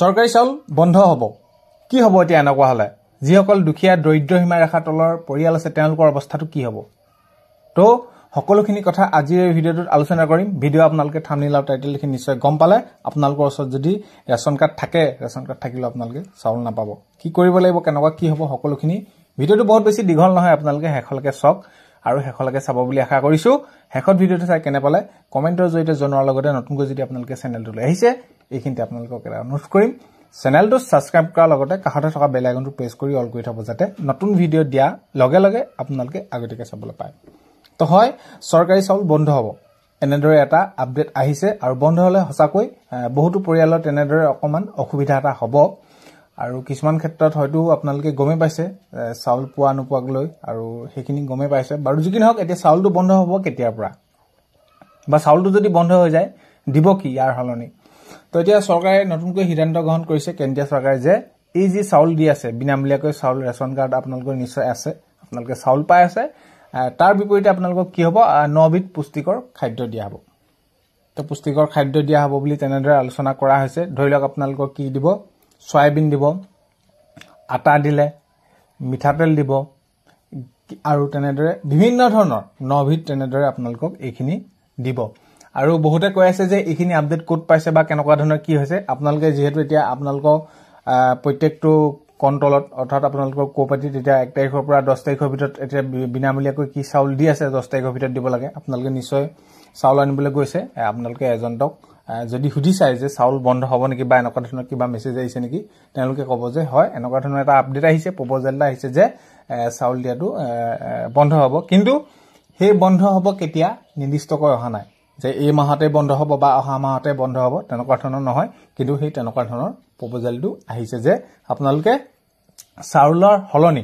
চৰকাৰী চাউল বন্ধ হ'ব কি হ'ব এতিয়া এনেকুৱা হ'লে যিসকল দুখীয়া দৰিদ্ৰ সীমাৰেখাৰ তলৰ পৰিয়াল আছে তেওঁলোকৰ অৱস্থাটো কি হ'ব তো সকলোখিনি কথা আজিৰ এই ভিডিঅ'টোত আলোচনা কৰিম ভিডিঅ' আপোনালোকে থামনিল আৰু টাইটেলখিনি নিশ্চয় গম পালে আপোনালোকৰ ওচৰত যদি ৰেচন কাৰ্ড থাকে ৰেচন কাৰ্ড থাকিলেও আপোনালোকে চাউল নাপাব কি কৰিব লাগিব কেনেকুৱা কি হ'ব সকলোখিনি ভিডিঅ'টো বহুত বেছি দীঘল নহয় আপোনালোকে শেষলৈকে চাওক আৰু শেষলৈকে চাব বুলি আশা কৰিছোঁ শেষত ভিডিঅ'টো চাই কেনে পালে কমেণ্টৰ জৰিয়তে জনোৱাৰ লগতে নতুনকৈ যদি আপোনালোকে চেনেলটো লৈ আহিছে এইখিনিতে আপোনালোকক এটা অনুৰোধ কৰিম চেনেলটো ছাবস্ক্ৰাইব কৰাৰ লগতে কাষতে থকা বেল আইকনটো প্ৰেছ কৰি অল কৰি থ'ব যাতে নতুন ভিডিঅ' দিয়াৰ লগে লগে আপোনালোকে আগতীয়াকৈ চাবলৈ পায় তো হয় চৰকাৰী চাউল বন্ধ হ'ব এনেদৰে এটা আপডেট আহিছে আৰু বন্ধ হ'লে সঁচাকৈ বহুতো পৰিয়ালৰ তেনেদৰে অকণমান অসুবিধা এটা হ'ব আৰু কিছুমান ক্ষেত্ৰত হয়তো আপোনালোকে গমেই পাইছে চাউল পোৱা নোপোৱাক লৈ আৰু সেইখিনি গমেই পাইছে বাৰু যি কি নহওক এতিয়া চাউলটো বন্ধ হ'ব কেতিয়াৰ পৰা বা চাউলটো যদি বন্ধ হৈ যায় দিব কি ইয়াৰ সলনি তো এতিয়া চৰকাৰে নতুনকৈ সিদ্ধান্ত গ্ৰহণ কৰিছে কেন্দ্ৰীয় চৰকাৰে যে এই যি চাউল দি আছে বিনামূলীয়াকৈ চাউল ৰেচন কাৰ্ড আপোনালোকৰ নিশ্চয় আছে আপোনালোকে চাউল পাই আছে তাৰ বিপৰীতে আপোনালোকক কি হ'ব নবিধ পুষ্টিকৰ খাদ্য দিয়া হ'ব তো পুষ্টিকৰ খাদ্য দিয়া হ'ব বুলি তেনেদৰে আলোচনা কৰা হৈছে ধৰি লওক আপোনালোকক কি দিব চয়াবিন দিব আটা দিলে মিঠাতেল দিব আৰু তেনেদৰে বিভিন্ন ধৰণৰ নভিত তেনেদৰে আপোনালোকক এইখিনি দিব আৰু বহুতে কৈ আছে যে এইখিনি আপডেট ক'ত পাইছে বা কেনেকুৱা ধৰণৰ কি হৈছে আপোনালোকে যিহেতু এতিয়া আপোনালোকক প্ৰত্যেকটো কণ্ট্ৰলত অৰ্থাৎ আপোনালোকৰ কৌপাতিত এতিয়া এক তাৰিখৰ পৰা দহ তাৰিখৰ ভিতৰত এতিয়া বিনামূলীয়াকৈ কি চাউল দি আছে দহ তাৰিখৰ ভিতৰত দিব লাগে আপোনালোকে নিশ্চয় চাউল আনিবলৈ গৈছে আপোনালোকে এজেণ্টক যদি সুধি চাই যে চাউল বন্ধ হ'ব নেকি বা এনেকুৱা ধৰণৰ কিবা মেছেজ আহিছে নেকি তেওঁলোকে ক'ব যে হয় এনেকুৱা ধৰণৰ এটা আপডেট আহিছে প্ৰপজেল এটা আহিছে যে চাউল দিয়াটো বন্ধ হ'ব কিন্তু সেই বন্ধ হ'ব কেতিয়া নিৰ্দিষ্টকৈ অহা নাই যে এই মাহতে বন্ধ হ'ব বা অহা মাহতে বন্ধ হ'ব তেনেকুৱা ধৰণৰ নহয় কিন্তু সেই তেনেকুৱা ধৰণৰ প্ৰপজেলটো আহিছে যে আপোনালোকে চাউলৰ সলনি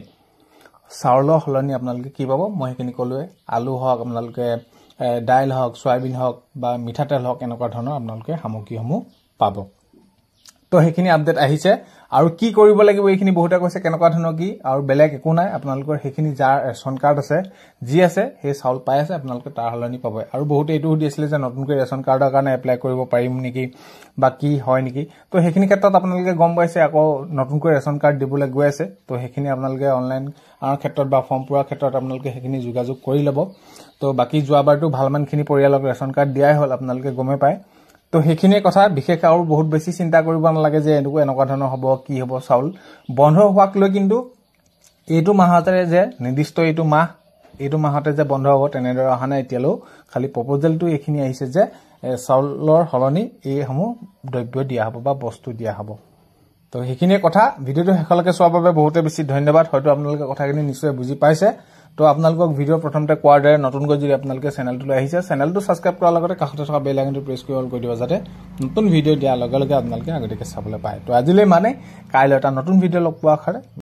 চাউলৰ সলনি আপোনালোকে কি পাব মই সেইখিনি ক'লোৱে আলু হওক আপোনালোকে দাইল হওক চয়াবিন হওক বা মিঠাতেল হওক এনেকুৱা ধৰণৰ আপোনালোকে সামগ্ৰীসমূহ পাব তো সেইখিনি আপডেট আহিছে আৰু কি কৰিব লাগিব এইখিনি বহুতে কৈছে কেনেকুৱা ধৰণৰ কি আৰু বেলেগ একো নাই আপোনালোকৰ সেইখিনি যাৰ ৰেচন কাৰ্ড আছে যি আছে সেই চাউল পাই আছে আপোনালোকে তাৰ সলনি পাব আৰু বহুতে এইটো সুধি আছিলে যে নতুনকৈ ৰেচন কাৰ্ডৰ কাৰণে এপ্লাই কৰিব পাৰিম নেকি বা কি হয় নেকি তো সেইখিনি ক্ষেত্ৰত আপোনালোকে গম পাইছে আকৌ নতুনকৈ ৰেচন কাৰ্ড দিবলৈ গৈ আছে তো সেইখিনি আপোনালোকে অনলাইনৰ ক্ষেত্ৰত বা ফৰ্ম পূৰাৰ ক্ষেত্ৰত আপোনালোকে সেইখিনি যোগাযোগ কৰি ল'ব তো বাকী যোৱাবাৰটো ভালমানখিনি পৰিয়ালক ৰেচন কাৰ্ড দিয়াই হ'ল আপোনালোকে গমেই পায় তো সেইখিনিয়ে কথা বিশেষ আৰু বহুত বেছি চিন্তা কৰিব নালাগে যে এনেকুৱা এনেকুৱা ধৰণৰ হ'ব কি হ'ব চাউল বন্ধ হোৱাক লৈ কিন্তু এইটো মাহতে যে নিৰ্দিষ্ট এইটো মাহ এইটো মাহতে যে বন্ধ হ'ব তেনেদৰে অহা নাই এতিয়ালৈও খালী প্ৰপজেলটো এইখিনি আহিছে যে চাউলৰ সলনি এইসমূহ দ্ৰব্য দিয়া হ'ব বা বস্তু দিয়া হ'ব তো সেইখিনিয়ে কথা ভিডিঅ'টো শেষলৈকে চোৱাৰ বাবে বহুতে বেছি ধন্যবাদ হয়তো আপোনালোকে কথাখিনি নিশ্চয় বুজি পাইছে তো আপোনালোকক ভিডিঅ' প্ৰথমতে কোৱাৰ দৰে নতুনকৈ যদি আপোনালোকে চেনেলটোলৈ আহিছে চেনেলটো ছাবস্ক্ৰাইব কৰাৰ লগতে কাষতে থকা বেল আইকনটো প্ৰেছ কৰি অল কৰি দিব যাতে নতুন ভিডিঅ' দিয়াৰ লগে লগে আপোনালোকে আগতীয়াকৈ চাবলৈ পায় তো আজিলৈ মানে কাইলৈ এটা নতুন ভিডিঅ' লগ পোৱা আশাৰে